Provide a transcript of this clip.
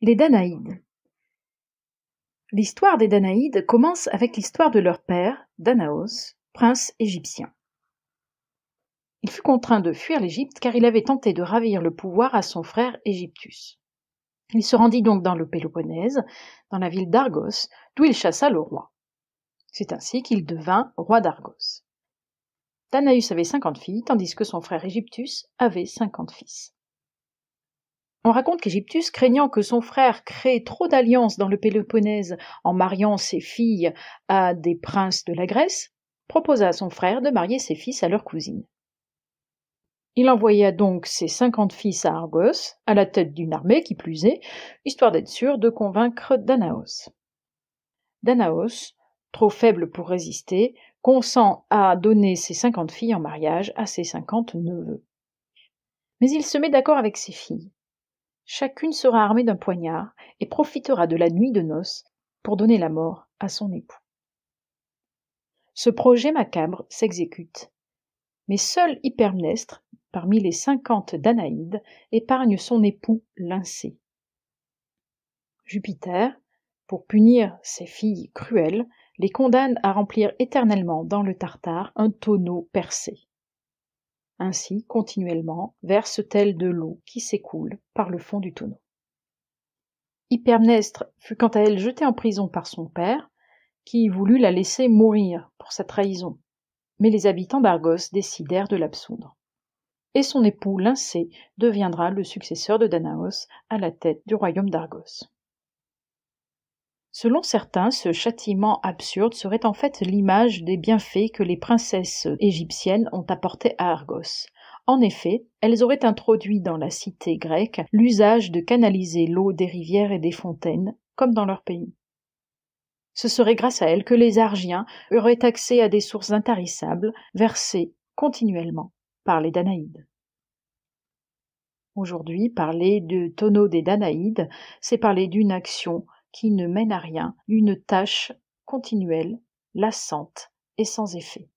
Les Danaïdes. L'histoire des Danaïdes commence avec l'histoire de leur père, Danaos, prince égyptien. Il fut contraint de fuir l'Égypte car il avait tenté de ravir le pouvoir à son frère Égyptus. Il se rendit donc dans le Péloponnèse, dans la ville d'Argos, d'où il chassa le roi. C'est ainsi qu'il devint roi d'Argos. Danaïs avait cinquante filles, tandis que son frère Égyptus avait cinquante fils. On raconte qu'Égyptus, craignant que son frère crée trop d'alliances dans le Péloponnèse en mariant ses filles à des princes de la Grèce, proposa à son frère de marier ses fils à leur cousine. Il envoya donc ses cinquante fils à Argos, à la tête d'une armée qui plus est, histoire d'être sûr de convaincre Danaos. Danaos, trop faible pour résister, consent à donner ses cinquante filles en mariage à ses cinquante neveux. Mais il se met d'accord avec ses filles chacune sera armée d'un poignard et profitera de la nuit de noces pour donner la mort à son époux. Ce projet macabre s'exécute, mais seul Hypermnestre, parmi les cinquante Danaïdes, épargne son époux lincé. Jupiter, pour punir ses filles cruelles, les condamne à remplir éternellement dans le Tartare un tonneau percé. Ainsi, continuellement, verse-t-elle de l'eau qui s'écoule par le fond du tonneau. Hypermnestre fut quant à elle jetée en prison par son père, qui voulut la laisser mourir pour sa trahison. Mais les habitants d'Argos décidèrent de l'absoudre. Et son époux Lyncée deviendra le successeur de Danaos à la tête du royaume d'Argos. Selon certains, ce châtiment absurde serait en fait l'image des bienfaits que les princesses égyptiennes ont apportés à Argos. En effet, elles auraient introduit dans la cité grecque l'usage de canaliser l'eau des rivières et des fontaines, comme dans leur pays. Ce serait grâce à elles que les Argiens auraient accès à des sources intarissables, versées continuellement par les Danaïdes. Aujourd'hui, parler de tonneau des Danaïdes, c'est parler d'une action qui ne mène à rien, une tâche continuelle, lassante et sans effet.